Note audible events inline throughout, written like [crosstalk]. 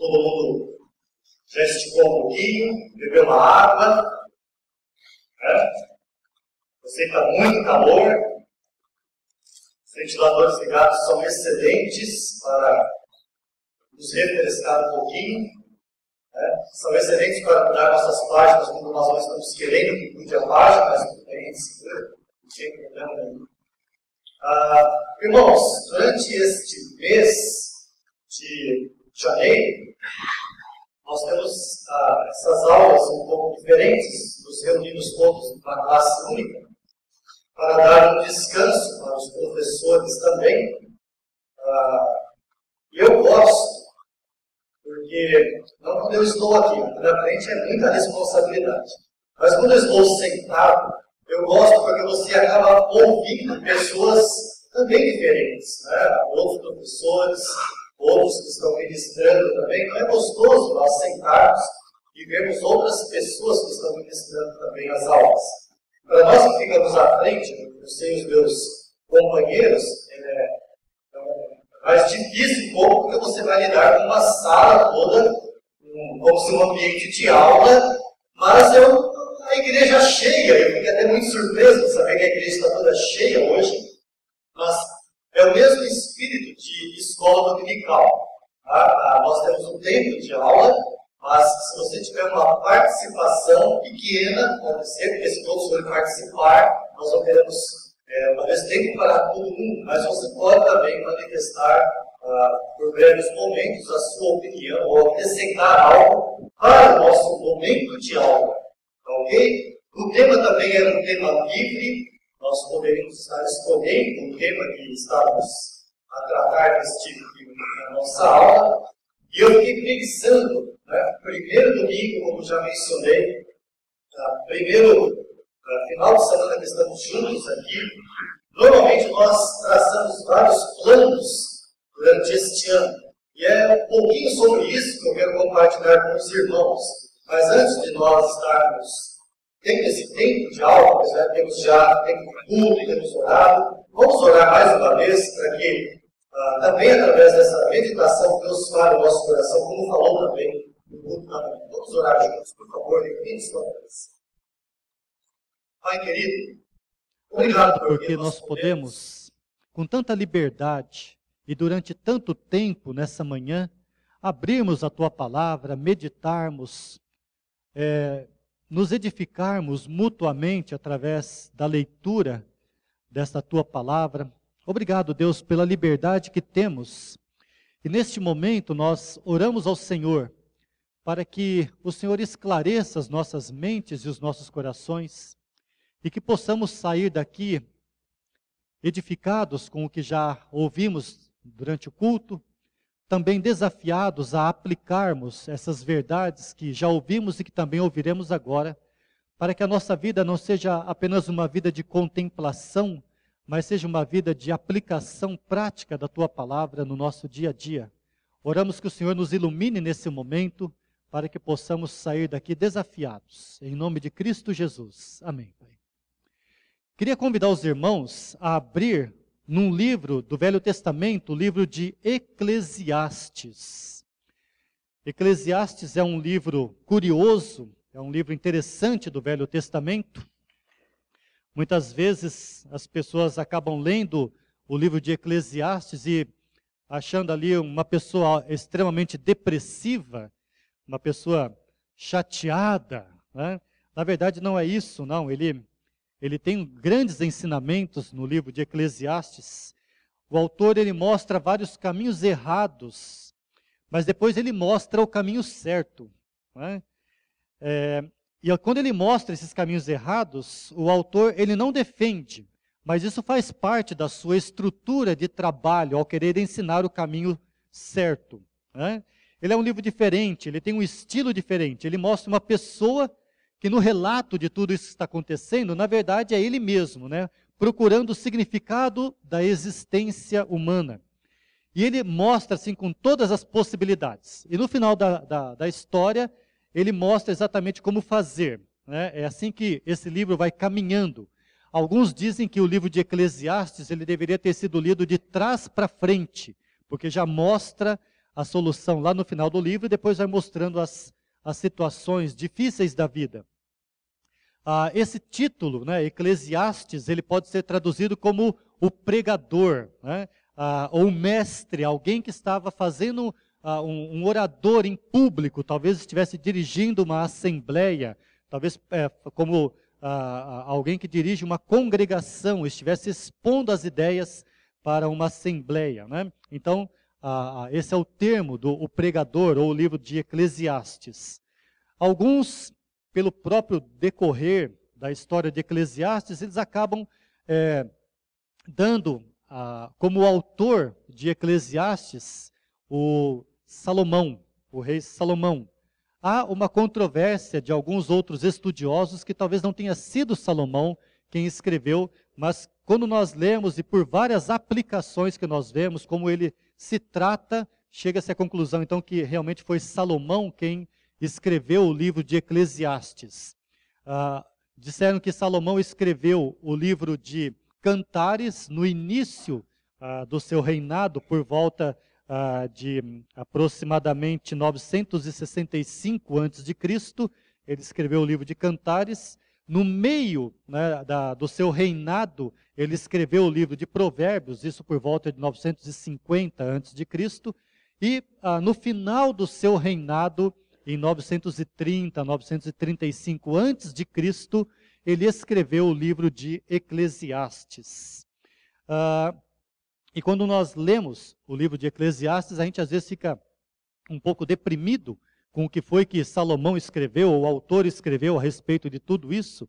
Todo mundo esticou um pouquinho, bebeu uma água. Né? Você está muito calor. Os ventiladores ligados são excelentes para nos refrescar um pouquinho. Né? São excelentes para mudar nossas páginas, quando nós não estamos querendo que mude a página, mas tudo bem, é não tem problema nenhum. Ah, irmãos, durante este mês de janeiro, nós temos ah, essas aulas um pouco diferentes, nos reunimos todos na classe única, para dar um descanso para os professores também. Ah, eu gosto, porque não quando eu estou aqui, na frente é muita responsabilidade, mas quando eu estou sentado, eu gosto porque você acaba ouvindo pessoas também diferentes, né? outros professores, outros que estão ministrando também. Não é gostoso nós sentarmos e vermos outras pessoas que estão ministrando também as aulas. Para nós que ficamos à frente, eu sei os meus companheiros, é, é, é mais difícil um pouco, porque você vai lidar com uma sala toda, como se um ambiente de aula, mas eu, é a igreja cheia, eu fiquei até muito surpreso de saber que a igreja está toda cheia hoje, mas é o mesmo espírito solo dominical. Tá? Ah, nós temos um tempo de aula, mas se você tiver uma participação pequena, acontecer, porque se todos forem participar, nós não teremos é, uma vez tempo para todo mundo, mas você pode também manifestar Uh, por breves momentos a sua opinião ou acrescentar algo para o nosso momento de aula. Tá ok? O tema também era um tema livre, nós poderíamos estar escolhendo um tema que estávamos a tratar desse tipo livro na nossa aula. E eu fiquei pensando, né, primeiro domingo, como já mencionei, tá, primeiro tá, final de semana que estamos juntos aqui, normalmente nós traçamos vários planos durante este ano. E é um pouquinho sobre isso que eu quero compartilhar com os irmãos. Mas antes de nós estarmos tendo esse tempo de aula, né, temos já tempo de culto, temos orado, vamos orar mais uma vez para que ah, também através dessa meditação, Deus fala o nosso coração, como falou também no culto da Vamos orar juntos, por favor, repita sua cabeça. Pai querido, obrigado porque, porque nós podemos, com tanta liberdade e durante tanto tempo nessa manhã, abrirmos a tua palavra, meditarmos, é, nos edificarmos mutuamente através da leitura desta tua palavra, Obrigado, Deus, pela liberdade que temos. E neste momento nós oramos ao Senhor para que o Senhor esclareça as nossas mentes e os nossos corações e que possamos sair daqui edificados com o que já ouvimos durante o culto, também desafiados a aplicarmos essas verdades que já ouvimos e que também ouviremos agora, para que a nossa vida não seja apenas uma vida de contemplação mas seja uma vida de aplicação prática da tua palavra no nosso dia a dia. Oramos que o Senhor nos ilumine nesse momento para que possamos sair daqui desafiados. Em nome de Cristo Jesus. Amém, Pai. Queria convidar os irmãos a abrir num livro do Velho Testamento, o livro de Eclesiastes. Eclesiastes é um livro curioso, é um livro interessante do Velho Testamento. Muitas vezes as pessoas acabam lendo o livro de Eclesiastes e achando ali uma pessoa extremamente depressiva, uma pessoa chateada. Né? Na verdade, não é isso, não. Ele, ele tem grandes ensinamentos no livro de Eclesiastes. O autor ele mostra vários caminhos errados, mas depois ele mostra o caminho certo. Né? É, e quando ele mostra esses caminhos errados, o autor ele não defende, mas isso faz parte da sua estrutura de trabalho ao querer ensinar o caminho certo. Né? Ele é um livro diferente, ele tem um estilo diferente. Ele mostra uma pessoa que no relato de tudo isso que está acontecendo, na verdade é ele mesmo, né? procurando o significado da existência humana. E ele mostra assim com todas as possibilidades. E no final da, da, da história ele mostra exatamente como fazer. Né? É assim que esse livro vai caminhando. Alguns dizem que o livro de Eclesiastes ele deveria ter sido lido de trás para frente, porque já mostra a solução lá no final do livro e depois vai mostrando as, as situações difíceis da vida. Ah, esse título, né, Eclesiastes, ele pode ser traduzido como o pregador, né, ah, ou mestre, alguém que estava fazendo ah, um, um, orador em público, talvez estivesse dirigindo uma assembleia, talvez é, como ah, ah, alguém que dirige uma congregação, estivesse expondo as ideias para uma assembleia. Né? Então, esse é o termo do o pregador ou o livro de Eclesiastes. Alguns, pelo próprio decorrer da história de Eclesiastes, eles acabam é, dando ah, como autor de Eclesiastes o Salomão, o rei Salomão. Há uma controvérsia de alguns outros estudiosos que talvez não tenha sido Salomão quem escreveu, mas quando nós lemos e por várias aplicações que nós vemos como ele se trata, chega-se à conclusão então que realmente foi Salomão quem escreveu o livro de Eclesiastes. Ah, disseram que Salomão escreveu o livro de Cantares no início ah, do seu reinado, por volta ah, de aproximadamente 965 a.C., ele escreveu o livro de Cantares. No meio né, da, do seu reinado, ele escreveu o livro de Provérbios, isso por volta de 950 a.C. E ah, no final do seu reinado, em 930, 935 a.C., ele escreveu o livro de Eclesiastes. Ah, e quando nós lemos o livro de Eclesiastes, a gente às vezes fica um pouco deprimido com o que foi que Salomão escreveu, ou o autor escreveu a respeito de tudo isso,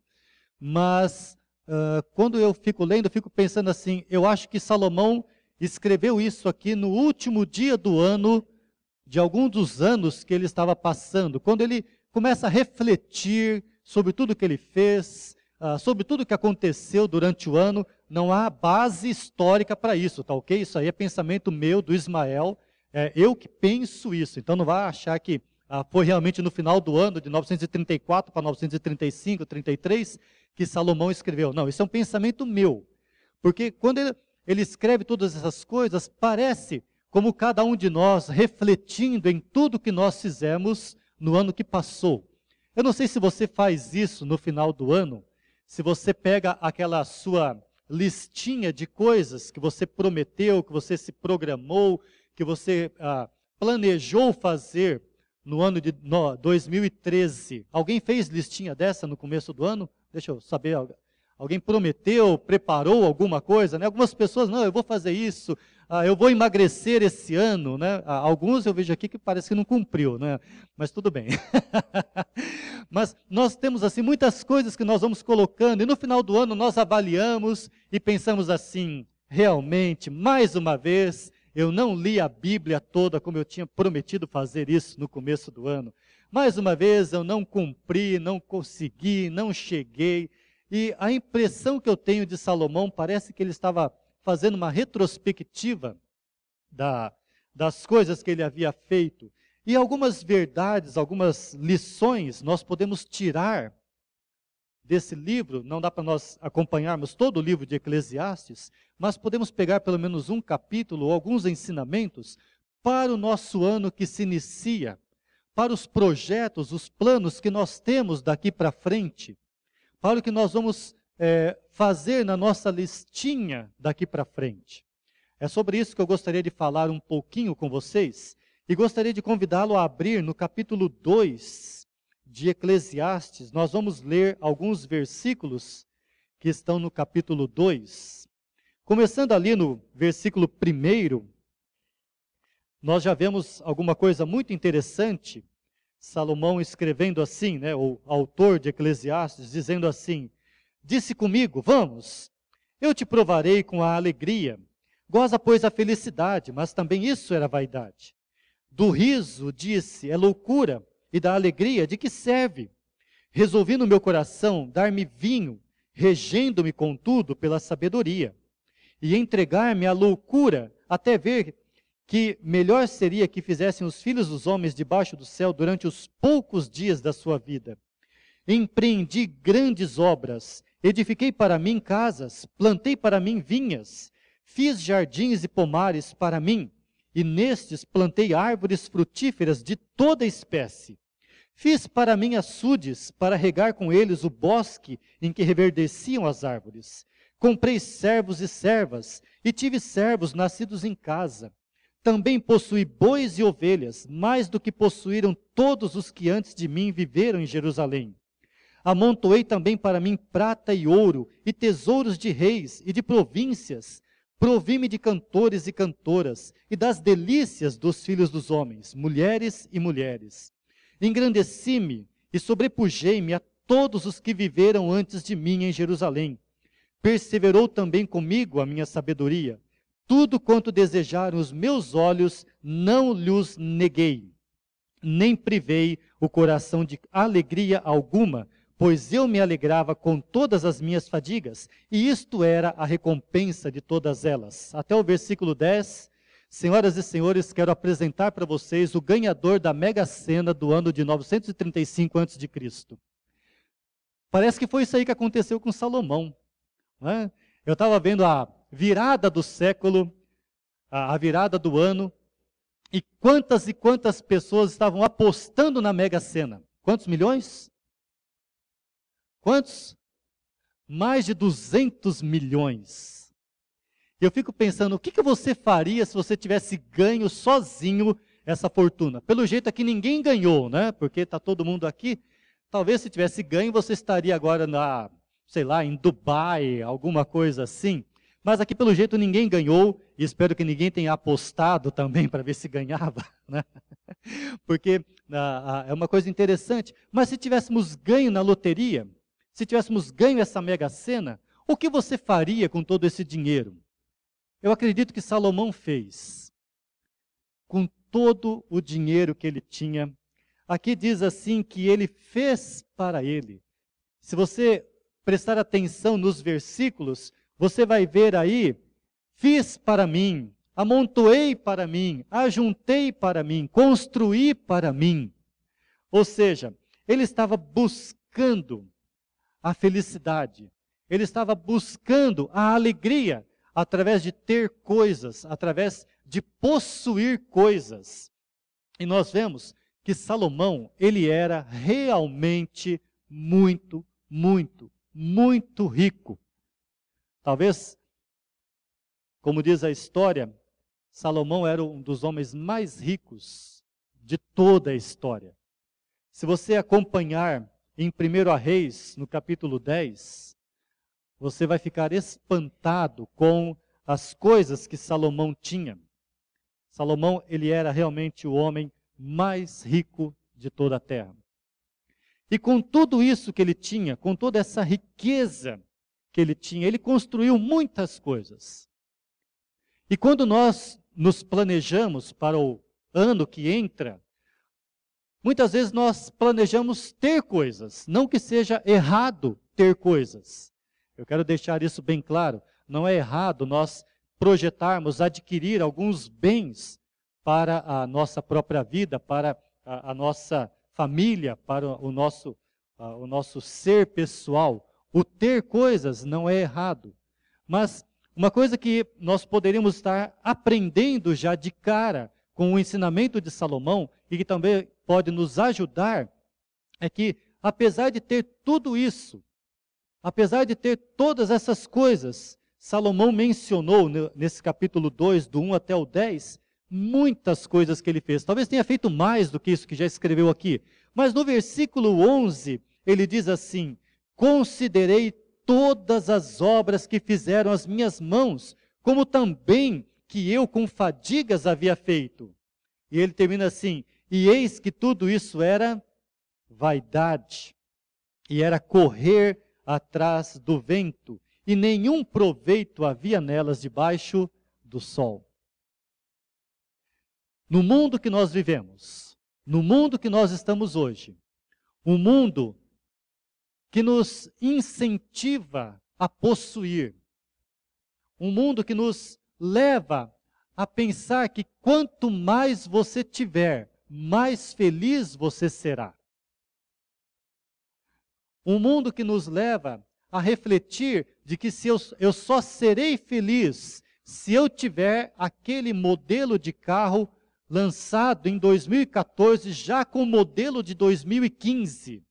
mas uh, quando eu fico lendo, eu fico pensando assim: eu acho que Salomão escreveu isso aqui no último dia do ano, de algum dos anos que ele estava passando, quando ele começa a refletir sobre tudo que ele fez, uh, sobre tudo que aconteceu durante o ano, não há base histórica para isso, tá ok? Isso aí é pensamento meu, do Ismael. É eu que penso isso. Então não vá achar que ah, foi realmente no final do ano, de 934 para 935, 33, que Salomão escreveu. Não, isso é um pensamento meu. Porque quando ele, ele escreve todas essas coisas, parece como cada um de nós refletindo em tudo que nós fizemos no ano que passou. Eu não sei se você faz isso no final do ano, se você pega aquela sua listinha de coisas que você prometeu, que você se programou, que você ah, planejou fazer no ano de no, 2013. Alguém fez listinha dessa no começo do ano? Deixa eu saber. Alguém prometeu, preparou alguma coisa? Né? Algumas pessoas, não, eu vou fazer isso, ah, eu vou emagrecer esse ano, né? Ah, alguns eu vejo aqui que parece que não cumpriu, né? Mas tudo bem. [laughs] Mas nós temos assim muitas coisas que nós vamos colocando e no final do ano nós avaliamos e pensamos assim, realmente, mais uma vez, eu não li a Bíblia toda como eu tinha prometido fazer isso no começo do ano. Mais uma vez, eu não cumpri, não consegui, não cheguei. E a impressão que eu tenho de Salomão parece que ele estava fazendo uma retrospectiva da, das coisas que ele havia feito. E algumas verdades, algumas lições nós podemos tirar desse livro. Não dá para nós acompanharmos todo o livro de Eclesiastes, mas podemos pegar pelo menos um capítulo ou alguns ensinamentos para o nosso ano que se inicia, para os projetos, os planos que nós temos daqui para frente, para o que nós vamos é, fazer na nossa listinha daqui para frente. É sobre isso que eu gostaria de falar um pouquinho com vocês e gostaria de convidá-lo a abrir no capítulo 2 de Eclesiastes. Nós vamos ler alguns versículos que estão no capítulo 2. Começando ali no versículo 1, nós já vemos alguma coisa muito interessante. Salomão escrevendo assim, né, o autor de Eclesiastes, dizendo assim: Disse comigo: Vamos, eu te provarei com a alegria. Goza, pois, a felicidade, mas também isso era vaidade. Do riso, disse, é loucura, e da alegria, de que serve? Resolvi no meu coração dar-me vinho, regendo-me, contudo, pela sabedoria, e entregar-me à loucura, até ver que melhor seria que fizessem os filhos dos homens debaixo do céu durante os poucos dias da sua vida. Empreendi grandes obras, Edifiquei para mim casas, plantei para mim vinhas, fiz jardins e pomares para mim, e nestes plantei árvores frutíferas de toda espécie. Fiz para mim açudes, para regar com eles o bosque em que reverdeciam as árvores. Comprei servos e servas, e tive servos nascidos em casa. Também possuí bois e ovelhas, mais do que possuíram todos os que antes de mim viveram em Jerusalém. Amontoei também para mim prata e ouro, e tesouros de reis e de províncias. Provi-me de cantores e cantoras, e das delícias dos filhos dos homens, mulheres e mulheres. Engrandeci-me e sobrepujei-me a todos os que viveram antes de mim em Jerusalém. Perseverou também comigo a minha sabedoria. Tudo quanto desejaram os meus olhos, não lhes neguei, nem privei o coração de alegria alguma, pois eu me alegrava com todas as minhas fadigas, e isto era a recompensa de todas elas. Até o versículo 10. Senhoras e senhores, quero apresentar para vocês o ganhador da Mega Sena do ano de 935 a.C. Parece que foi isso aí que aconteceu com Salomão. Né? Eu estava vendo a virada do século, a virada do ano, e quantas e quantas pessoas estavam apostando na Mega Sena? Quantos milhões? Quantos? Mais de 200 milhões. Eu fico pensando, o que, que você faria se você tivesse ganho sozinho essa fortuna? Pelo jeito aqui é ninguém ganhou, né? Porque está todo mundo aqui. Talvez se tivesse ganho, você estaria agora na, sei lá, em Dubai, alguma coisa assim. Mas aqui, pelo jeito, ninguém ganhou, e espero que ninguém tenha apostado também [laughs] para ver se ganhava, né? [laughs] porque ah, ah, é uma coisa interessante. Mas se tivéssemos ganho na loteria, se tivéssemos ganho essa mega cena, o que você faria com todo esse dinheiro? Eu acredito que Salomão fez. Com todo o dinheiro que ele tinha. Aqui diz assim que ele fez para ele. Se você prestar atenção nos versículos, você vai ver aí: fiz para mim, amontoei para mim, ajuntei para mim, construí para mim. Ou seja, ele estava buscando a felicidade. Ele estava buscando a alegria através de ter coisas, através de possuir coisas. E nós vemos que Salomão, ele era realmente muito, muito, muito rico. Talvez, como diz a história, Salomão era um dos homens mais ricos de toda a história. Se você acompanhar em 1 Reis, no capítulo 10, você vai ficar espantado com as coisas que Salomão tinha. Salomão, ele era realmente o homem mais rico de toda a terra. E com tudo isso que ele tinha, com toda essa riqueza que ele tinha, ele construiu muitas coisas. E quando nós nos planejamos para o ano que entra, Muitas vezes nós planejamos ter coisas, não que seja errado ter coisas. Eu quero deixar isso bem claro. Não é errado nós projetarmos adquirir alguns bens para a nossa própria vida, para a, a nossa família, para o nosso, a, o nosso ser pessoal. O ter coisas não é errado. Mas uma coisa que nós poderíamos estar aprendendo já de cara com o ensinamento de Salomão e que também pode nos ajudar é que, apesar de ter tudo isso, apesar de ter todas essas coisas, Salomão mencionou nesse capítulo 2, do 1 até o 10, muitas coisas que ele fez. Talvez tenha feito mais do que isso que já escreveu aqui. Mas no versículo 11, ele diz assim: Considerei todas as obras que fizeram as minhas mãos, como também que eu com fadigas havia feito. E ele termina assim: E eis que tudo isso era vaidade, e era correr atrás do vento, e nenhum proveito havia nelas debaixo do sol. No mundo que nós vivemos, no mundo que nós estamos hoje, um mundo que nos incentiva a possuir, um mundo que nos leva a pensar que quanto mais você tiver, mais feliz você será. Um mundo que nos leva a refletir de que se eu, eu só serei feliz se eu tiver aquele modelo de carro lançado em 2014, já com o modelo de 2015.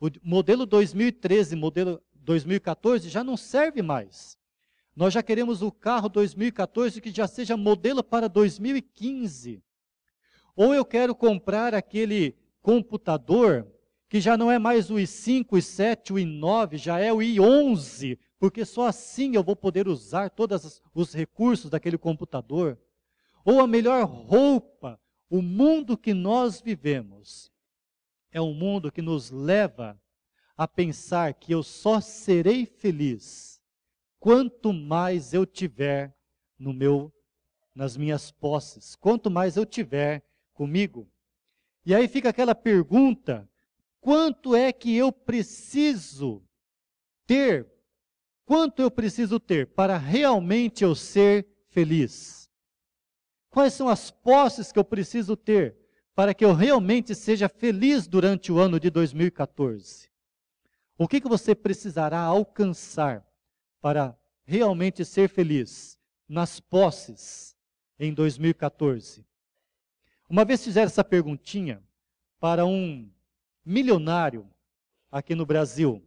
O modelo 2013, modelo 2014 já não serve mais. Nós já queremos o carro 2014 que já seja modelo para 2015. Ou eu quero comprar aquele computador que já não é mais o i5, o i7, o i9, já é o i11, porque só assim eu vou poder usar todos os recursos daquele computador. Ou a melhor roupa, o mundo que nós vivemos é um mundo que nos leva a pensar que eu só serei feliz quanto mais eu tiver no meu nas minhas posses, quanto mais eu tiver comigo. E aí fica aquela pergunta: quanto é que eu preciso ter? Quanto eu preciso ter para realmente eu ser feliz? Quais são as posses que eu preciso ter para que eu realmente seja feliz durante o ano de 2014? O que, que você precisará alcançar para realmente ser feliz nas posses em 2014? Uma vez fizeram essa perguntinha para um milionário aqui no Brasil.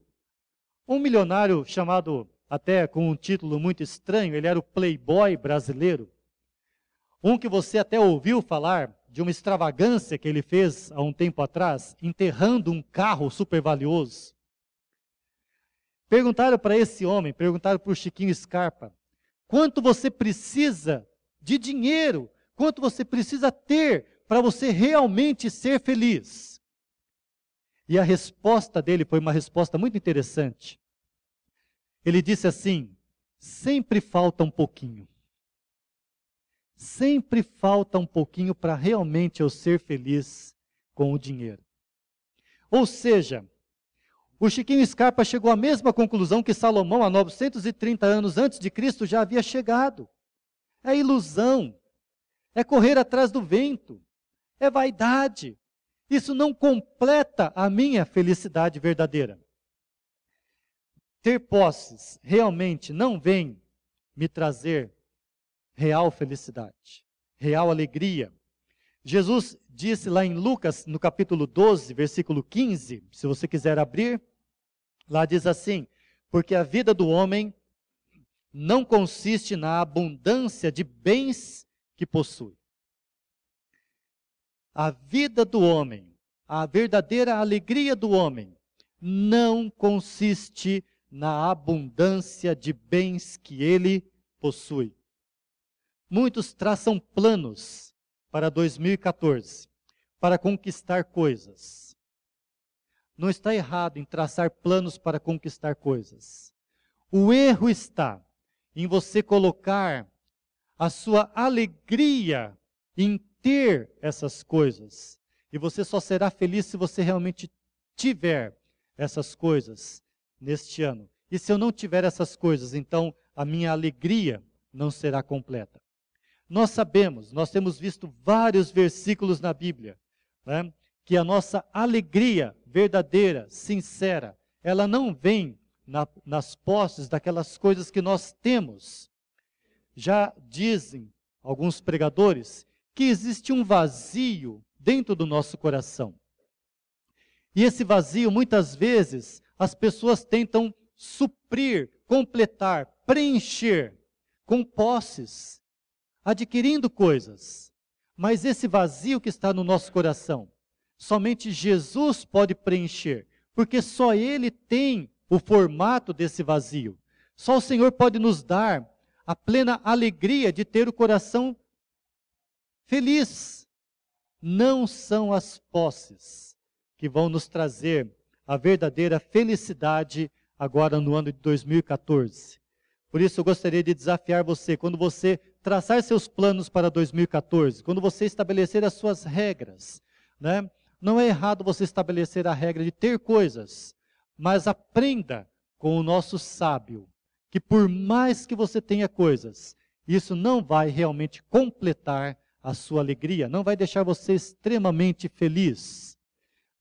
Um milionário chamado, até com um título muito estranho, ele era o playboy brasileiro. Um que você até ouviu falar de uma extravagância que ele fez há um tempo atrás, enterrando um carro super valioso. Perguntaram para esse homem, perguntaram para o Chiquinho Scarpa, quanto você precisa de dinheiro, quanto você precisa ter para você realmente ser feliz? E a resposta dele foi uma resposta muito interessante. Ele disse assim: sempre falta um pouquinho. Sempre falta um pouquinho para realmente eu ser feliz com o dinheiro. Ou seja, o Chiquinho Scarpa chegou à mesma conclusão que Salomão, há 930 anos antes de Cristo, já havia chegado. É ilusão, é correr atrás do vento, é vaidade. Isso não completa a minha felicidade verdadeira. Ter posses realmente não vem me trazer real felicidade, real alegria. Jesus disse lá em Lucas, no capítulo 12, versículo 15, se você quiser abrir, Lá diz assim: Porque a vida do homem não consiste na abundância de bens que possui. A vida do homem, a verdadeira alegria do homem, não consiste na abundância de bens que ele possui. Muitos traçam planos para 2014 para conquistar coisas não está errado em traçar planos para conquistar coisas. O erro está em você colocar a sua alegria em ter essas coisas. E você só será feliz se você realmente tiver essas coisas neste ano. E se eu não tiver essas coisas, então a minha alegria não será completa. Nós sabemos, nós temos visto vários versículos na Bíblia, né, que a nossa alegria verdadeira, sincera. Ela não vem na, nas posses daquelas coisas que nós temos. Já dizem alguns pregadores que existe um vazio dentro do nosso coração. E esse vazio, muitas vezes, as pessoas tentam suprir, completar, preencher com posses, adquirindo coisas. Mas esse vazio que está no nosso coração, somente Jesus pode preencher, porque só Ele tem o formato desse vazio. Só o Senhor pode nos dar a plena alegria de ter o coração feliz. Não são as posses que vão nos trazer a verdadeira felicidade agora no ano de 2014. Por isso eu gostaria de desafiar você, quando você traçar seus planos para 2014, quando você estabelecer as suas regras, né? Não é errado você estabelecer a regra de ter coisas, mas aprenda com o nosso sábio que por mais que você tenha coisas, isso não vai realmente completar a sua alegria, não vai deixar você extremamente feliz.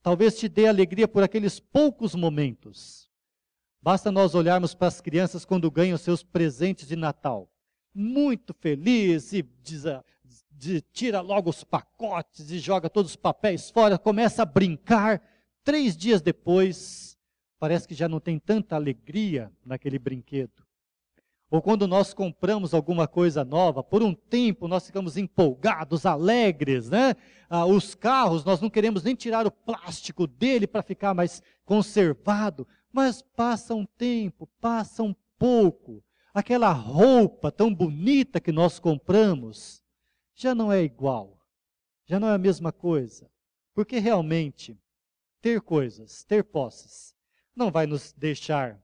Talvez te dê alegria por aqueles poucos momentos. Basta nós olharmos para as crianças quando ganham seus presentes de Natal. Muito feliz e de tira logo os pacotes e joga todos os papéis fora, começa a brincar. Três dias depois, parece que já não tem tanta alegria naquele brinquedo. Ou quando nós compramos alguma coisa nova, por um tempo nós ficamos empolgados, alegres, né? Ah, os carros, nós não queremos nem tirar o plástico dele para ficar mais conservado. Mas passa um tempo, passa um pouco. Aquela roupa tão bonita que nós compramos, já não é igual, já não é a mesma coisa. Porque realmente, ter coisas, ter posses, não vai nos deixar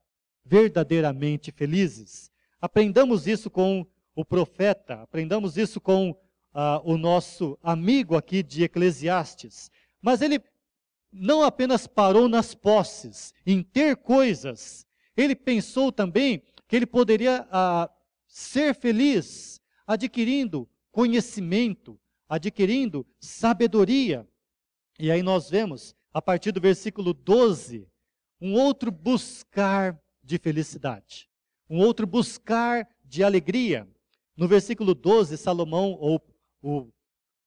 verdadeiramente felizes. Aprendamos isso com o profeta, aprendamos isso com ah, o nosso amigo aqui de Eclesiastes. Mas ele não apenas parou nas posses, em ter coisas, ele pensou também que ele poderia ah, ser feliz adquirindo conhecimento, adquirindo sabedoria. E aí nós vemos, a partir do versículo 12, um outro buscar de felicidade, um outro buscar de alegria. No versículo 12, Salomão, ou o,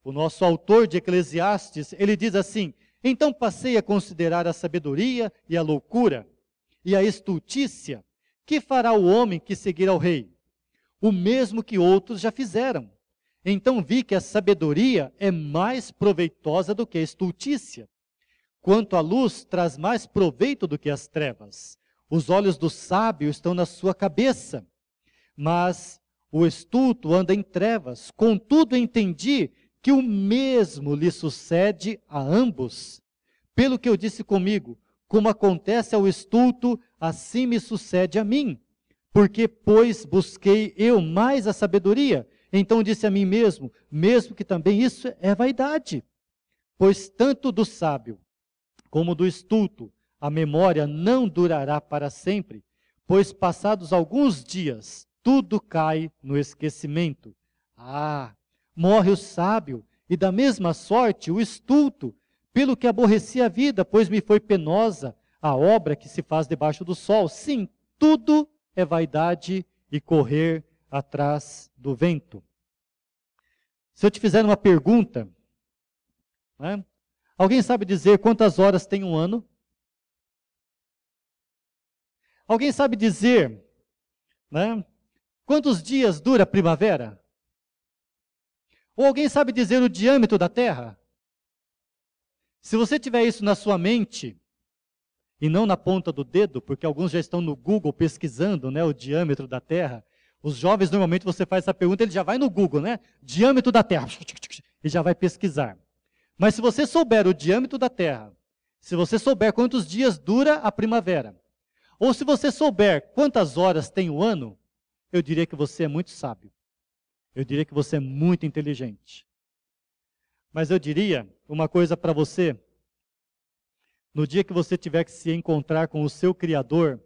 o nosso autor de Eclesiastes, ele diz assim: Então passei a considerar a sabedoria e a loucura e a estultícia. Que fará o homem que seguir ao rei? O mesmo que outros já fizeram então vi que a sabedoria é mais proveitosa do que a estultícia. Quanto à luz, traz mais proveito do que as trevas. Os olhos do sábio estão na sua cabeça, mas o estulto anda em trevas. Contudo, entendi que o mesmo lhe sucede a ambos. Pelo que eu disse comigo, como acontece ao estulto, assim me sucede a mim. Porque, pois, busquei eu mais a sabedoria então disse a mim mesmo, mesmo que também isso é vaidade, pois tanto do sábio como do estulto a memória não durará para sempre, pois passados alguns dias tudo cai no esquecimento. Ah, morre o sábio e da mesma sorte o estulto, pelo que aborreci a vida, pois me foi penosa a obra que se faz debaixo do sol. Sim, tudo é vaidade e correr atrás do vento. Se eu te fizer uma pergunta, né? alguém sabe dizer quantas horas tem um ano? Alguém sabe dizer né? quantos dias dura a primavera? Ou alguém sabe dizer o diâmetro da Terra? Se você tiver isso na sua mente, e não na ponta do dedo, porque alguns já estão no Google pesquisando né, o diâmetro da Terra, os jovens, normalmente, você faz essa pergunta, ele já vai no Google, né? Diâmetro da Terra. E já vai pesquisar. Mas se você souber o diâmetro da Terra, se você souber quantos dias dura a primavera, ou se você souber quantas horas tem o ano, eu diria que você é muito sábio. Eu diria que você é muito inteligente. Mas eu diria uma coisa para você. No dia que você tiver que se encontrar com o seu Criador,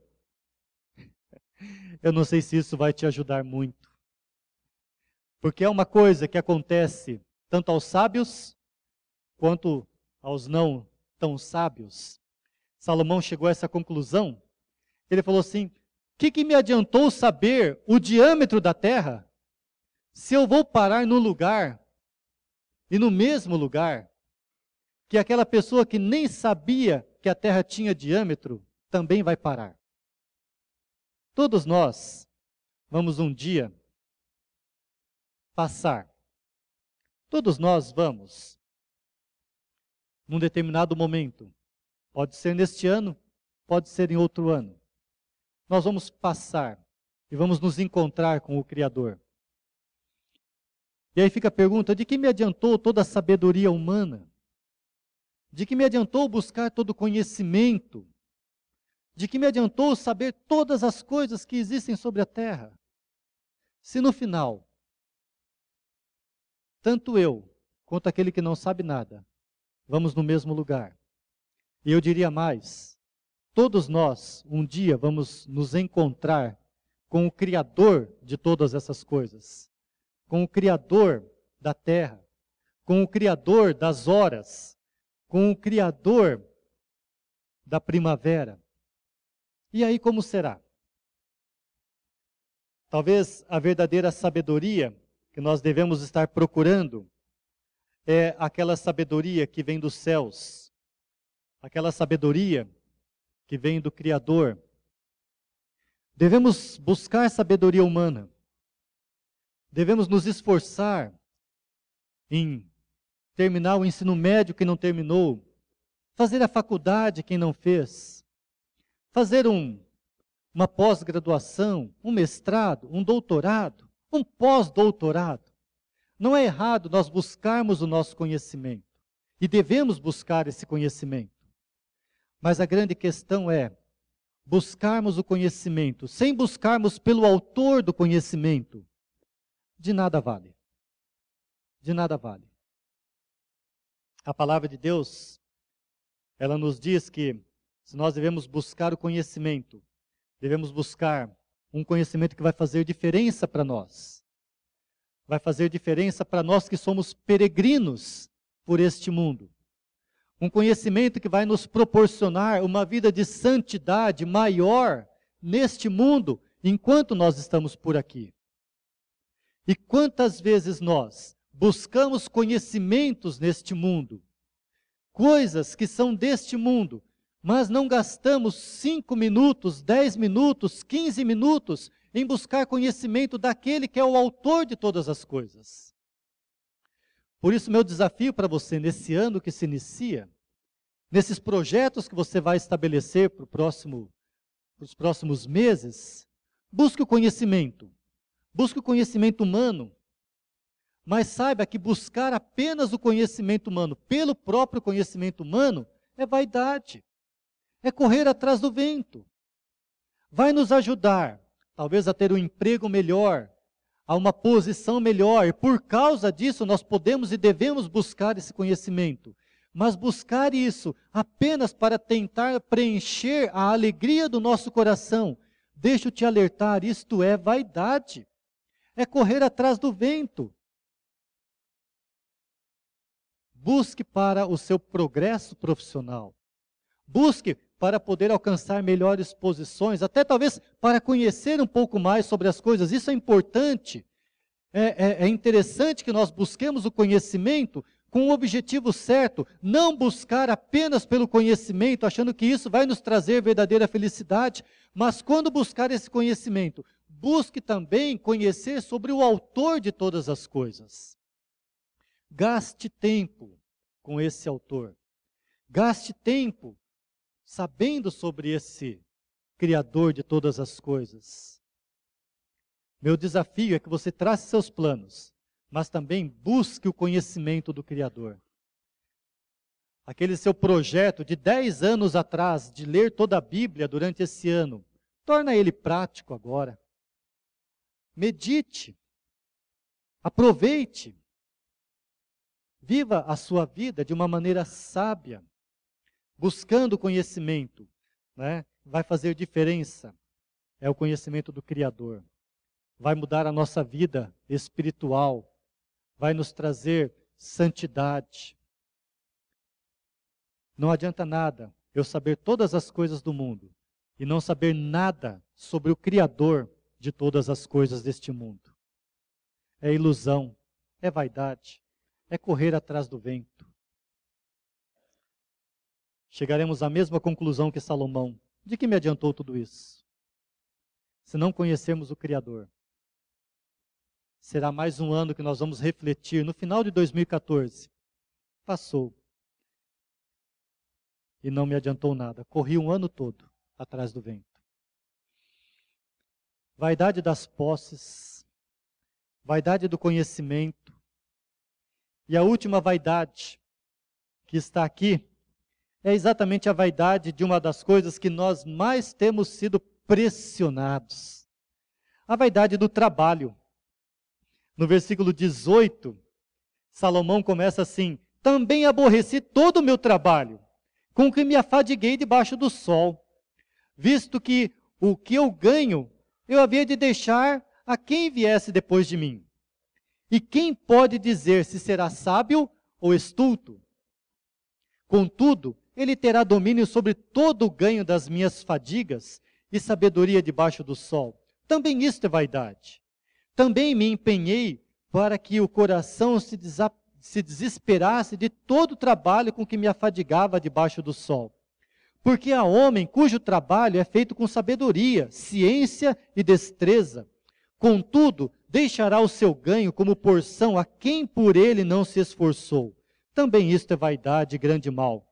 eu não sei se isso vai te ajudar muito. Porque é uma coisa que acontece tanto aos sábios quanto aos não tão sábios. Salomão chegou a essa conclusão. Ele falou assim: O que, que me adiantou saber o diâmetro da terra se eu vou parar no lugar e no mesmo lugar que aquela pessoa que nem sabia que a terra tinha diâmetro também vai parar? Todos nós vamos um dia passar. Todos nós vamos, num determinado momento, pode ser neste ano, pode ser em outro ano, nós vamos passar e vamos nos encontrar com o Criador. E aí fica a pergunta: de que me adiantou toda a sabedoria humana? De que me adiantou buscar todo o conhecimento? De que me adiantou saber todas as coisas que existem sobre a terra? Se no final, tanto eu quanto aquele que não sabe nada, vamos no mesmo lugar. E eu diria mais: todos nós, um dia, vamos nos encontrar com o Criador de todas essas coisas, com o Criador da terra, com o Criador das horas, com o Criador da primavera, e aí como será? Talvez a verdadeira sabedoria que nós devemos estar procurando é aquela sabedoria que vem dos céus, aquela sabedoria que vem do Criador. Devemos buscar sabedoria humana, devemos nos esforçar em terminar o ensino médio que não terminou, fazer a faculdade quem não fez fazer um, uma pós-graduação, um mestrado, um doutorado, um pós-doutorado. Não é errado nós buscarmos o nosso conhecimento e devemos buscar esse conhecimento. Mas a grande questão é buscarmos o conhecimento sem buscarmos pelo autor do conhecimento. De nada vale. De nada vale. A palavra de Deus, ela nos diz que se nós devemos buscar o conhecimento, devemos buscar um conhecimento que vai fazer diferença para nós. Vai fazer diferença para nós que somos peregrinos por este mundo. Um conhecimento que vai nos proporcionar uma vida de santidade maior neste mundo enquanto nós estamos por aqui. E quantas vezes nós buscamos conhecimentos neste mundo, coisas que são deste mundo, mas não gastamos 5 minutos, 10 minutos, 15 minutos em buscar conhecimento daquele que é o autor de todas as coisas. Por isso, meu desafio para você nesse ano que se inicia, nesses projetos que você vai estabelecer para, próximo, para os próximos meses, busque o conhecimento. Busque o conhecimento humano. Mas saiba que buscar apenas o conhecimento humano pelo próprio conhecimento humano é vaidade é correr atrás do vento. Vai nos ajudar, talvez, a ter um emprego melhor, a uma posição melhor. E por causa disso, nós podemos e devemos buscar esse conhecimento. Mas buscar isso apenas para tentar preencher a alegria do nosso coração, deixo te alertar, isto é vaidade. É correr atrás do vento. Busque para o seu progresso profissional. Busque para poder alcançar melhores posições, até talvez para conhecer um pouco mais sobre as coisas. Isso é importante. É, é, é interessante que nós busquemos o conhecimento com o objetivo certo, não buscar apenas pelo conhecimento, achando que isso vai nos trazer verdadeira felicidade, mas quando buscar esse conhecimento, busque também conhecer sobre o autor de todas as coisas. Gaste tempo com esse autor. Gaste tempo sabendo sobre esse Criador de todas as coisas. Meu desafio é que você trace seus planos, mas também busque o conhecimento do Criador. Aquele seu projeto de 10 anos atrás de ler toda a Bíblia durante esse ano, torna ele prático agora. Medite, aproveite, viva a sua vida de uma maneira sábia buscando conhecimento, né, vai fazer diferença. É o conhecimento do Criador. Vai mudar a nossa vida espiritual, vai nos trazer santidade. Não adianta nada eu saber todas as coisas do mundo e não saber nada sobre o Criador de todas as coisas deste mundo. É ilusão, é vaidade, é correr atrás do vento chegaremos à mesma conclusão que Salomão. De que me adiantou tudo isso? Se não conhecermos o Criador, será mais um ano que nós vamos refletir. No final de 2014, passou e não me adiantou nada. Corri um ano todo atrás do vento. Vaidade das posses, vaidade do conhecimento e a última vaidade que está aqui é exatamente a vaidade de uma das coisas que nós mais temos sido pressionados. A vaidade do trabalho. No versículo 18, Salomão começa assim: Também aborreci todo o meu trabalho, com que me afadiguei debaixo do sol, visto que o que eu ganho eu havia de deixar a quem viesse depois de mim. E quem pode dizer se será sábio ou estulto? Contudo, ele terá domínio sobre todo o ganho das minhas fadigas e sabedoria debaixo do sol. Também isto é vaidade. Também me empenhei para que o coração se, se desesperasse de todo o trabalho com que me afadigava debaixo do sol. Porque há homem cujo trabalho é feito com sabedoria, ciência e destreza. Contudo, deixará o seu ganho como porção a quem por ele não se esforçou. Também isto é vaidade e grande mal.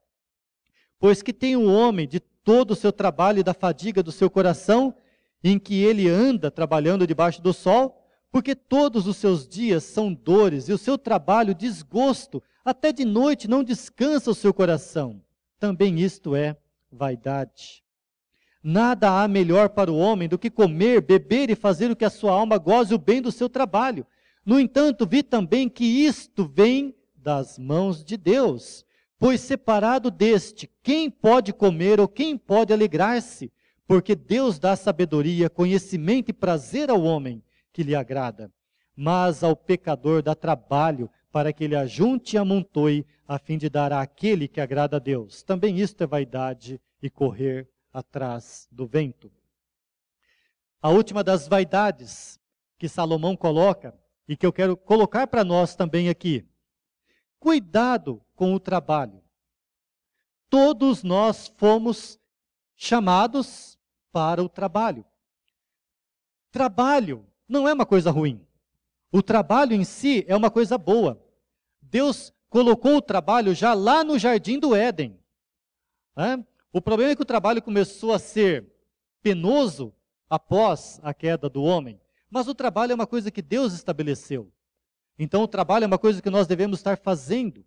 Pois que tem o homem de todo o seu trabalho e da fadiga do seu coração, em que ele anda trabalhando debaixo do sol? Porque todos os seus dias são dores e o seu trabalho desgosto, até de noite não descansa o seu coração. Também isto é vaidade. Nada há melhor para o homem do que comer, beber e fazer o que a sua alma goze o bem do seu trabalho. No entanto, vi também que isto vem das mãos de Deus, Pois separado deste, quem pode comer ou quem pode alegrar-se? Porque Deus dá sabedoria, conhecimento e prazer ao homem que lhe agrada. Mas ao pecador dá trabalho para que ele ajunte e amontoe, a fim de dar àquele que agrada a Deus. Também isto é vaidade e correr atrás do vento. A última das vaidades que Salomão coloca e que eu quero colocar para nós também aqui cuidado com o trabalho. Todos nós fomos chamados para o trabalho. Trabalho não é uma coisa ruim. O trabalho em si é uma coisa boa. Deus colocou o trabalho já lá no jardim do Éden. O problema é que o trabalho começou a ser penoso após a queda do homem. Mas o trabalho é uma coisa que Deus estabeleceu. Então, o trabalho é uma coisa que nós devemos estar fazendo.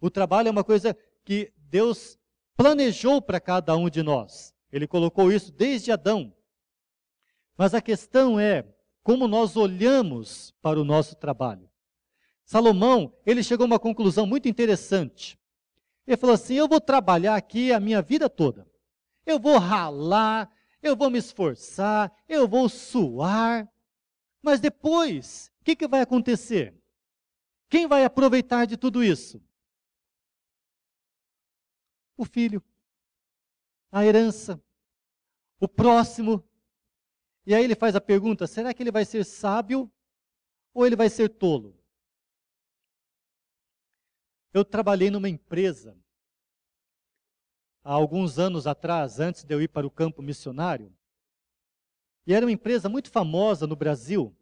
O trabalho é uma coisa que Deus planejou para cada um de nós. Ele colocou isso desde Adão. Mas a questão é como nós olhamos para o nosso trabalho. Salomão, ele chegou a uma conclusão muito interessante. Ele falou assim: Eu vou trabalhar aqui a minha vida toda. Eu vou ralar, eu vou me esforçar, eu vou suar. Mas depois que, que vai acontecer? Quem vai aproveitar de tudo isso? O filho, a herança, o próximo. E aí ele faz a pergunta: será que ele vai ser sábio ou ele vai ser tolo? Eu trabalhei numa empresa há alguns anos atrás, antes de eu ir para o campo missionário, e era uma empresa muito famosa no Brasil,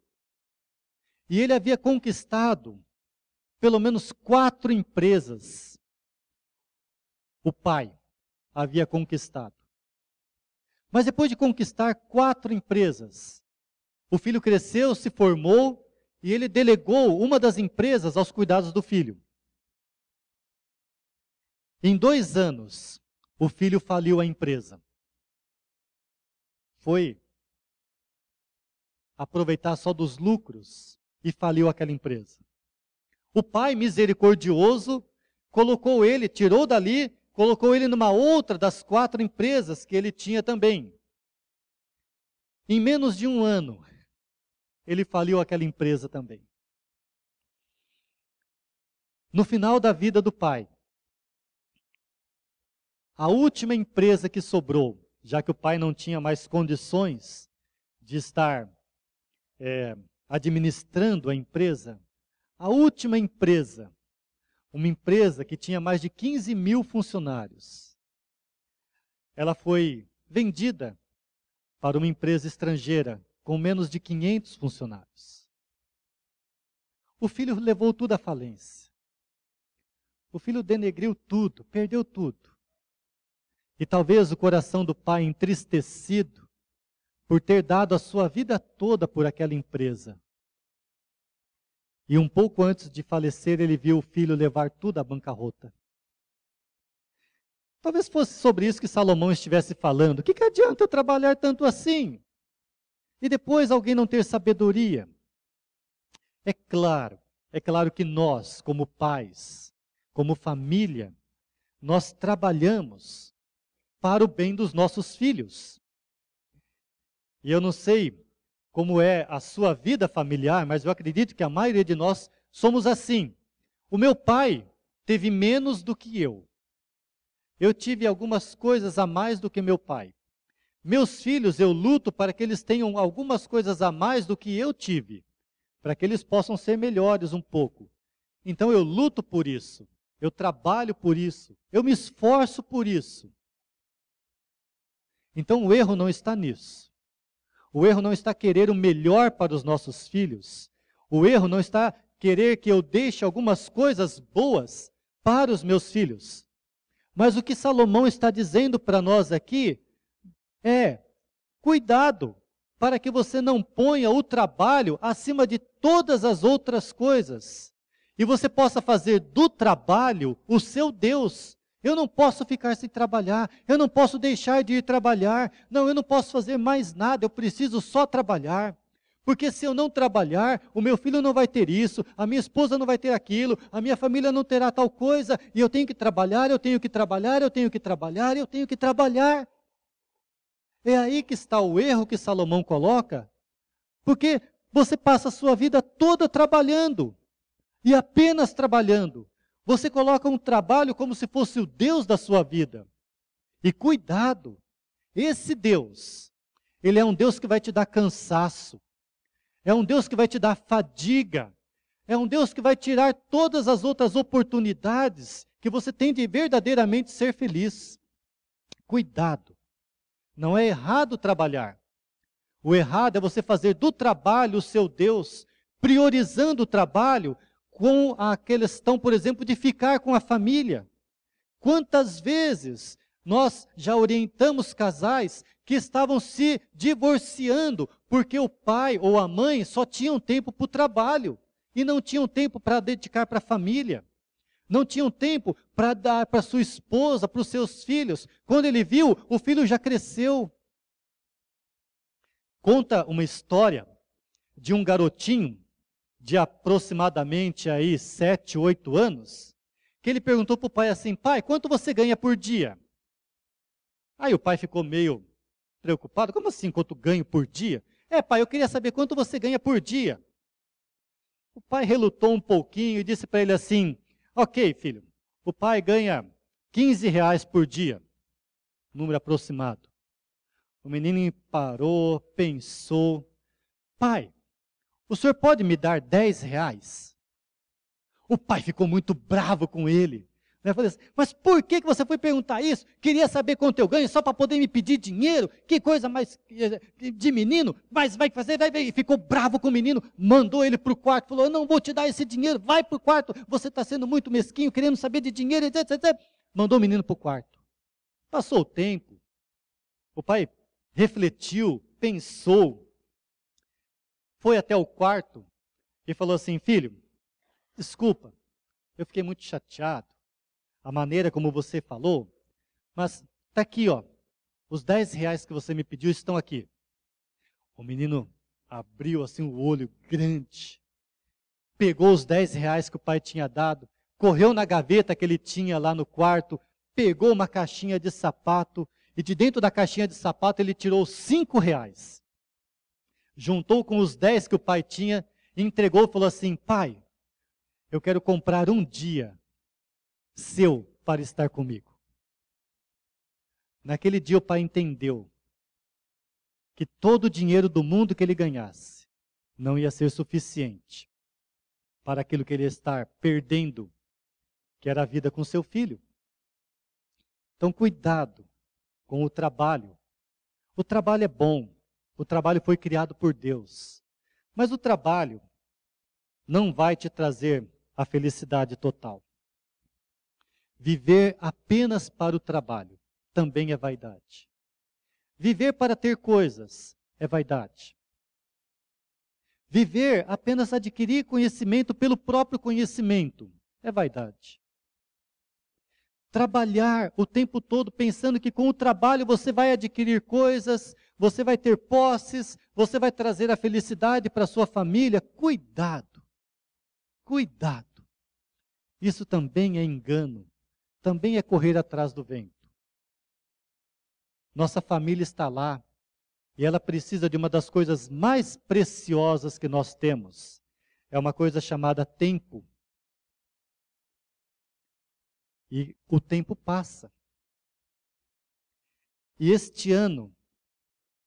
e ele havia conquistado pelo menos quatro empresas. O pai havia conquistado. Mas depois de conquistar quatro empresas, o filho cresceu, se formou e ele delegou uma das empresas aos cuidados do filho. Em dois anos, o filho faliu a empresa. Foi aproveitar só dos lucros e faliu aquela empresa. O pai misericordioso colocou ele, tirou dali, colocou ele numa outra das quatro empresas que ele tinha também. Em menos de um ano, ele faliu aquela empresa também. No final da vida do pai, a última empresa que sobrou, já que o pai não tinha mais condições de estar é, administrando a empresa, a última empresa, uma empresa que tinha mais de 15 mil funcionários, ela foi vendida para uma empresa estrangeira com menos de 500 funcionários. O filho levou tudo à falência. O filho denegriu tudo, perdeu tudo. E talvez o coração do pai entristecido por ter dado a sua vida toda por aquela empresa, e um pouco antes de falecer, ele viu o filho levar tudo à bancarrota. Talvez fosse sobre isso que Salomão estivesse falando. O que, que adianta eu trabalhar tanto assim? E depois alguém não ter sabedoria? É claro, é claro que nós, como pais, como família, nós trabalhamos para o bem dos nossos filhos. E eu não sei como é a sua vida familiar, mas eu acredito que a maioria de nós somos assim. O meu pai teve menos do que eu. Eu tive algumas coisas a mais do que meu pai. Meus filhos, eu luto para que eles tenham algumas coisas a mais do que eu tive, para que eles possam ser melhores um pouco. Então eu luto por isso, eu trabalho por isso, eu me esforço por isso. Então o erro não está nisso. O erro não está querer o melhor para os nossos filhos. O erro não está querer que eu deixe algumas coisas boas para os meus filhos. Mas o que Salomão está dizendo para nós aqui é: cuidado para que você não ponha o trabalho acima de todas as outras coisas e você possa fazer do trabalho o seu Deus eu não posso ficar sem trabalhar. Eu não posso deixar de ir trabalhar. Não, eu não posso fazer mais nada. Eu preciso só trabalhar. Porque se eu não trabalhar, o meu filho não vai ter isso, a minha esposa não vai ter aquilo, a minha família não terá tal coisa, e eu tenho que trabalhar, eu tenho que trabalhar, eu tenho que trabalhar, eu tenho que trabalhar. É aí que está o erro que Salomão coloca, porque você passa a sua vida toda trabalhando, e apenas trabalhando, você coloca um trabalho como se fosse o Deus da sua vida. E cuidado, esse Deus, ele é um Deus que vai te dar cansaço, é um Deus que vai te dar fadiga, é um Deus que vai tirar todas as outras oportunidades que você tem de verdadeiramente ser feliz. Cuidado, não é errado trabalhar. O errado é você fazer do trabalho o seu Deus, priorizando o trabalho com a questão, por exemplo, de ficar com a família. Quantas vezes nós já orientamos casais que estavam se divorciando porque o pai ou a mãe só tinham tempo para o trabalho e não tinham tempo para dedicar para a família. Não tinham tempo para dar para sua esposa, para os seus filhos. Quando ele viu, o filho já cresceu. Conta uma história de um garotinho de aproximadamente aí 7, 8 anos, que ele perguntou para o pai assim, pai, quanto você ganha por dia? Aí o pai ficou meio preocupado, como assim quanto ganho por dia? É pai, eu queria saber quanto você ganha por dia. O pai relutou um pouquinho e disse para ele assim, ok filho, o pai ganha 15 reais por dia, número aproximado. O menino parou, pensou, pai, o senhor pode me dar 10 reais? O pai ficou muito bravo com ele. Né? Falei assim, mas por que, que você foi perguntar isso? Queria saber quanto eu ganho só para poder me pedir dinheiro? Que coisa mais eh, de menino? Mas vai fazer, vai, E Ficou bravo com o menino, mandou ele para o quarto, falou, eu não vou te dar esse dinheiro, vai para o quarto, você está sendo muito mesquinho, querendo saber de dinheiro, etc, etc. Mandou o menino para o quarto. Passou o tempo, o pai refletiu, pensou, foi até o quarto e falou assim: Filho, desculpa, eu fiquei muito chateado, a maneira como você falou, mas tá aqui, ó, os 10 reais que você me pediu estão aqui. O menino abriu assim o olho grande, pegou os 10 reais que o pai tinha dado, correu na gaveta que ele tinha lá no quarto, pegou uma caixinha de sapato e de dentro da caixinha de sapato ele tirou cinco reais juntou com os dez que o pai tinha, entregou e falou assim: Pai, eu quero comprar um dia seu para estar comigo. Naquele dia o pai entendeu que todo o dinheiro do mundo que ele ganhasse não ia ser suficiente para aquilo que ele ia estar perdendo, que era a vida com seu filho. Então, cuidado com o trabalho. O trabalho é bom, o trabalho foi criado por Deus. Mas o trabalho não vai te trazer a felicidade total. Viver apenas para o trabalho também é vaidade. Viver para ter coisas é vaidade. Viver apenas adquirir conhecimento pelo próprio conhecimento é vaidade. Trabalhar o tempo todo pensando que com o trabalho você vai adquirir coisas, você vai ter posses, você vai trazer a felicidade para sua família. Cuidado. Cuidado. Isso também é engano. Também é correr atrás do vento. Nossa família está lá e ela precisa de uma das coisas mais preciosas que nós temos. É uma coisa chamada tempo. E o tempo passa. E este ano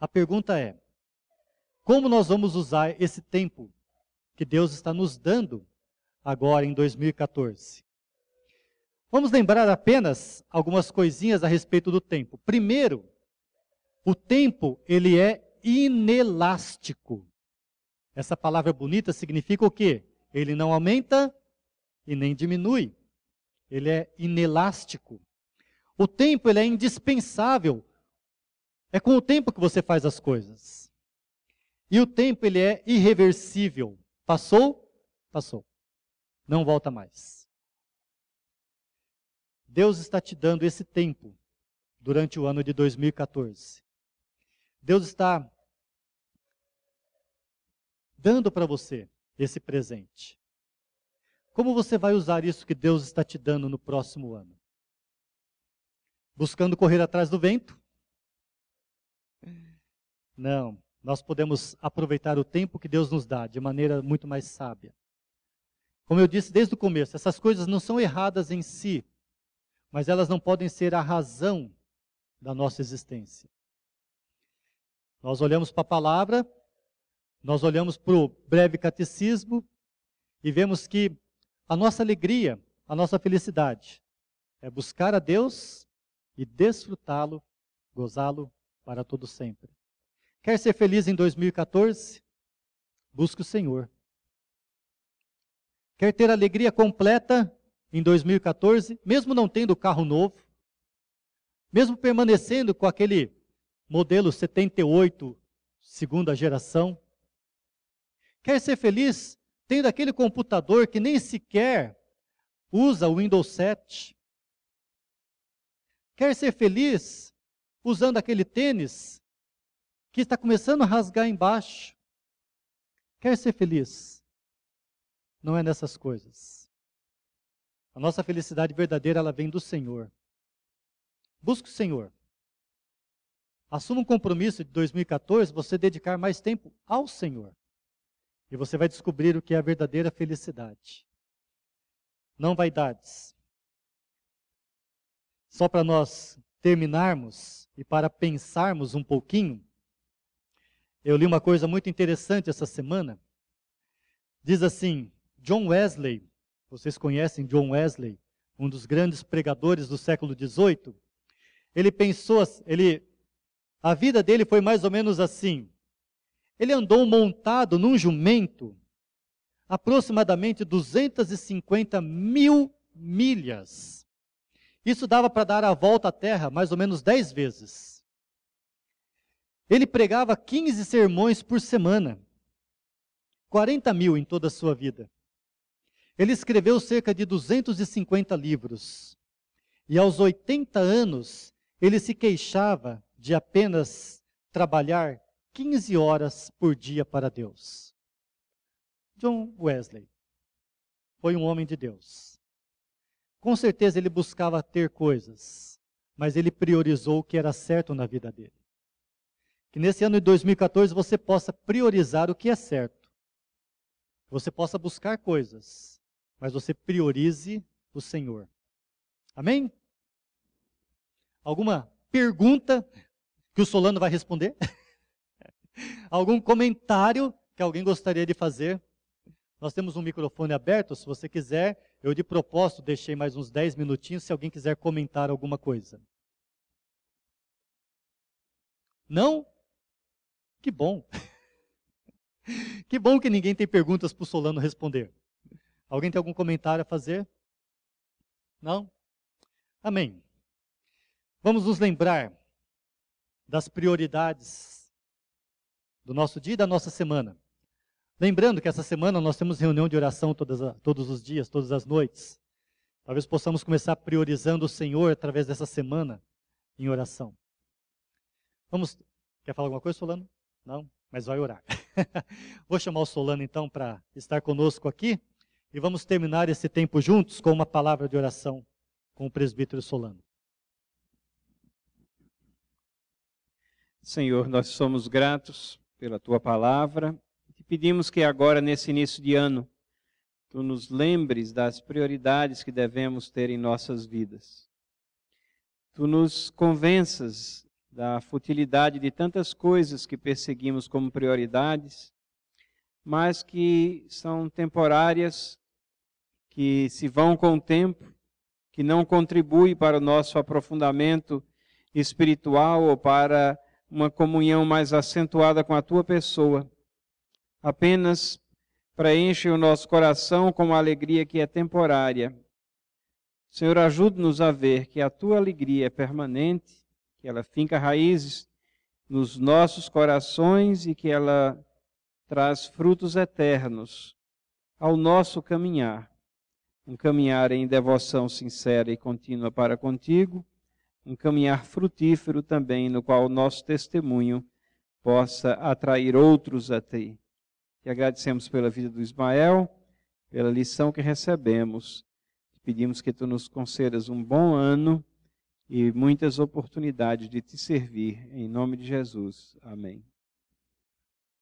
A pergunta é: como nós vamos usar esse tempo que Deus está nos dando agora em 2014? Vamos lembrar apenas algumas coisinhas a respeito do tempo. Primeiro, o tempo ele é inelástico. Essa palavra bonita significa o quê? Ele não aumenta e nem diminui. Ele é inelástico. O tempo ele é indispensável é com o tempo que você faz as coisas. E o tempo ele é irreversível. Passou, passou. Não volta mais. Deus está te dando esse tempo durante o ano de 2014. Deus está dando para você esse presente. Como você vai usar isso que Deus está te dando no próximo ano? Buscando correr atrás do vento? Não, nós podemos aproveitar o tempo que Deus nos dá de maneira muito mais sábia. Como eu disse desde o começo, essas coisas não são erradas em si, mas elas não podem ser a razão da nossa existência. Nós olhamos para a palavra, nós olhamos para o breve catecismo e vemos que a nossa alegria, a nossa felicidade é buscar a Deus e desfrutá-lo, gozá-lo para todo sempre. Quer ser feliz em 2014? Busque o Senhor. Quer ter alegria completa em 2014, mesmo não tendo carro novo, mesmo permanecendo com aquele modelo 78, segunda geração? Quer ser feliz tendo aquele computador que nem sequer usa o Windows 7? Quer ser feliz usando aquele tênis que está começando a rasgar embaixo, quer ser feliz, não é nessas coisas. A nossa felicidade verdadeira, ela vem do Senhor. Busque o Senhor. Assuma um compromisso de 2014, você dedicar mais tempo ao Senhor. E você vai descobrir o que é a verdadeira felicidade. Não vaidades. Só para nós terminarmos e para pensarmos um pouquinho, eu li uma coisa muito interessante essa semana. Diz assim: John Wesley, vocês conhecem John Wesley, um dos grandes pregadores do século XVIII. Ele pensou, ele, a vida dele foi mais ou menos assim. Ele andou montado num jumento aproximadamente 250 mil milhas. Isso dava para dar a volta à Terra mais ou menos 10 vezes. Ele pregava 15 sermões por semana, 40 mil em toda a sua vida. Ele escreveu cerca de 250 livros. E aos 80 anos, ele se queixava de apenas trabalhar 15 horas por dia para Deus. John Wesley foi um homem de Deus. Com certeza ele buscava ter coisas, mas ele priorizou o que era certo na vida dele que nesse ano de 2014 você possa priorizar o que é certo. Você possa buscar coisas, mas você priorize o Senhor. Amém? Alguma pergunta que o Solano vai responder? [laughs] Algum comentário que alguém gostaria de fazer? Nós temos um microfone aberto, se você quiser. Eu de propósito deixei mais uns 10 minutinhos se alguém quiser comentar alguma coisa. Não? Que bom. [laughs] Que bom que ninguém tem perguntas para o Solano responder. Alguém tem algum comentário a fazer? Não? Amém. Vamos nos lembrar das prioridades do nosso dia e da nossa semana. Lembrando que essa semana nós temos reunião de oração todas, todos os dias, todas as noites. Talvez possamos começar priorizando o Senhor através dessa semana em oração. Vamos. Quer falar alguma coisa, Solano? Não? Mas vai orar. [laughs] Vou chamar o Solano então para estar conosco aqui e vamos terminar esse tempo juntos com uma palavra de oração com o presbítero Solano. Senhor, nós somos gratos pela tua palavra e pedimos que agora, nesse início de ano, tu nos lembres das prioridades que devemos ter em nossas vidas. Tu nos convenças da futilidade de tantas coisas que perseguimos como prioridades, mas que são temporárias, que se vão com o tempo, que não contribuem para o nosso aprofundamento espiritual ou para uma comunhão mais acentuada com a tua pessoa. Apenas preenchem o nosso coração com uma alegria que é temporária. Senhor, ajude-nos a ver que a tua alegria é permanente que ela finca raízes nos nossos corações e que ela traz frutos eternos ao nosso caminhar. Um caminhar em devoção sincera e contínua para contigo, um caminhar frutífero também, no qual o nosso testemunho possa atrair outros a ti. Te agradecemos pela vida do Ismael, pela lição que recebemos. pedimos que tu nos concedas um bom ano e muitas oportunidades de te servir. Em nome de Jesus. Amém.